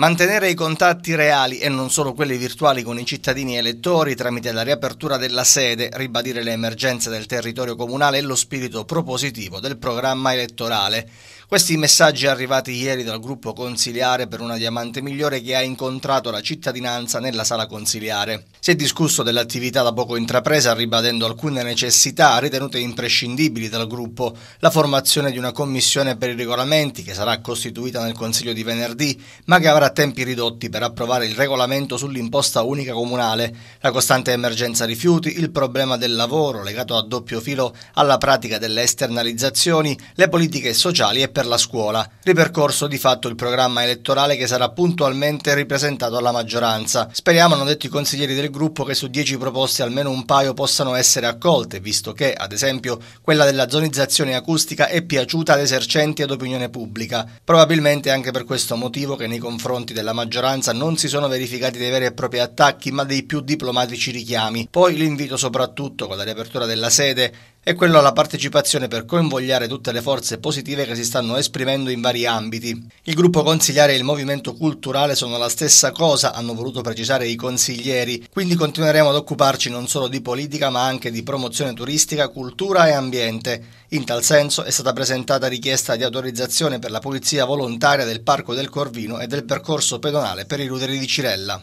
Mantenere i contatti reali e non solo quelli virtuali con i cittadini elettori tramite la riapertura della sede, ribadire le emergenze del territorio comunale e lo spirito propositivo del programma elettorale. Questi messaggi arrivati ieri dal gruppo consiliare per una diamante migliore che ha incontrato la cittadinanza nella sala consiliare. Si è discusso dell'attività da poco intrapresa ribadendo alcune necessità ritenute imprescindibili dal gruppo, la formazione di una commissione per i regolamenti che sarà costituita nel Consiglio di venerdì, ma che avrà tempi ridotti per approvare il regolamento sull'imposta unica comunale, la costante emergenza rifiuti, il problema del lavoro legato a doppio filo alla pratica delle esternalizzazioni, le politiche sociali e per la scuola, ripercorso di fatto il programma elettorale che sarà puntualmente ripresentato alla maggioranza. Speriamo, hanno detto i consiglieri del gruppo, che su dieci proposte almeno un paio possano essere accolte, visto che, ad esempio, quella della zonizzazione acustica è piaciuta ad esercenti ed opinione pubblica, probabilmente anche per questo motivo che nei confronti confronti della maggioranza non si sono verificati dei veri e propri attacchi, ma dei più diplomatici richiami. Poi l'invito soprattutto con la riapertura della sede e quello alla partecipazione per convogliare tutte le forze positive che si stanno esprimendo in vari ambiti. Il gruppo consigliare e il movimento culturale sono la stessa cosa, hanno voluto precisare i consiglieri, quindi continueremo ad occuparci non solo di politica ma anche di promozione turistica, cultura e ambiente. In tal senso è stata presentata richiesta di autorizzazione per la pulizia volontaria del Parco del Corvino e del percorso pedonale per i ruderi di Cirella.